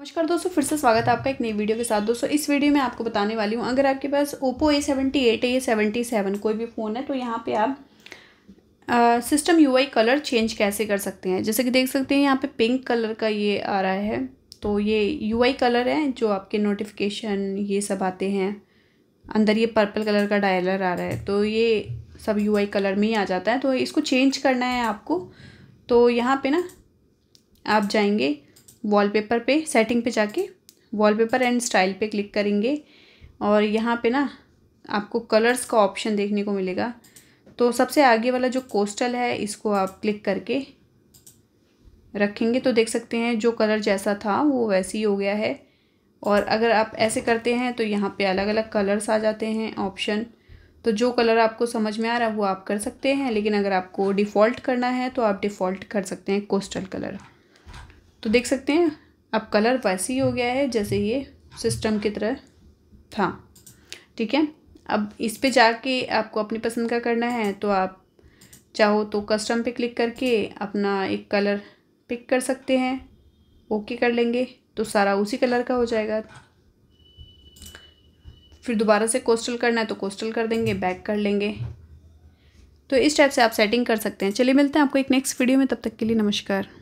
नमस्कार दोस्तों फिर से स्वागत है आपका एक नई वीडियो के साथ दोस्तों इस वीडियो में आपको बताने वाली हूँ अगर आपके पास ओप्पो ए सेवेंटी एट है या सेवेंटी सेवन कोई भी फ़ोन है तो यहाँ पे आप system system UI colour change कैसे कर सकते हैं जैसे कि देख सकते हैं यहाँ पे पिंक कलर का ये आ रहा है तो ये आई कलर है जो आपके नोटिफिकेशन ये सब आते हैं अंदर ये पर्पल कलर का डायलर आ रहा है तो ये सब आई कलर में ही आ जाता है तो इसको चेंज करना है आपको तो यहाँ पर ना आप जाएंगे वॉलपेपर पे सेटिंग पे जाके वॉलपेपर एंड स्टाइल पे क्लिक करेंगे और यहाँ पे ना आपको कलर्स का ऑप्शन देखने को मिलेगा तो सबसे आगे वाला जो कोस्टल है इसको आप क्लिक करके रखेंगे तो देख सकते हैं जो कलर जैसा था वो वैसे ही हो गया है और अगर आप ऐसे करते हैं तो यहाँ पे अलग अलग कलर्स आ जाते हैं ऑप्शन तो जो कलर आपको समझ में आ रहा है वो आप कर सकते हैं लेकिन अगर आपको डिफ़ॉल्ट करना है तो आप डिफ़ॉल्ट कर सकते हैं कोस्टल कलर तो देख सकते हैं अब कलर वैसे ही हो गया है जैसे ये सिस्टम की तरह था ठीक है अब इस पे जाके आपको अपनी पसंद का करना है तो आप चाहो तो कस्टम पे क्लिक करके अपना एक कलर पिक कर सकते हैं ओके कर लेंगे तो सारा उसी कलर का हो जाएगा फिर दोबारा से कोस्टल करना है तो कोस्टल कर देंगे बैक कर लेंगे तो इस टाइप से आप सेटिंग कर सकते हैं चलिए मिलते हैं आपको एक नेक्स्ट वीडियो में तब तक के लिए नमस्कार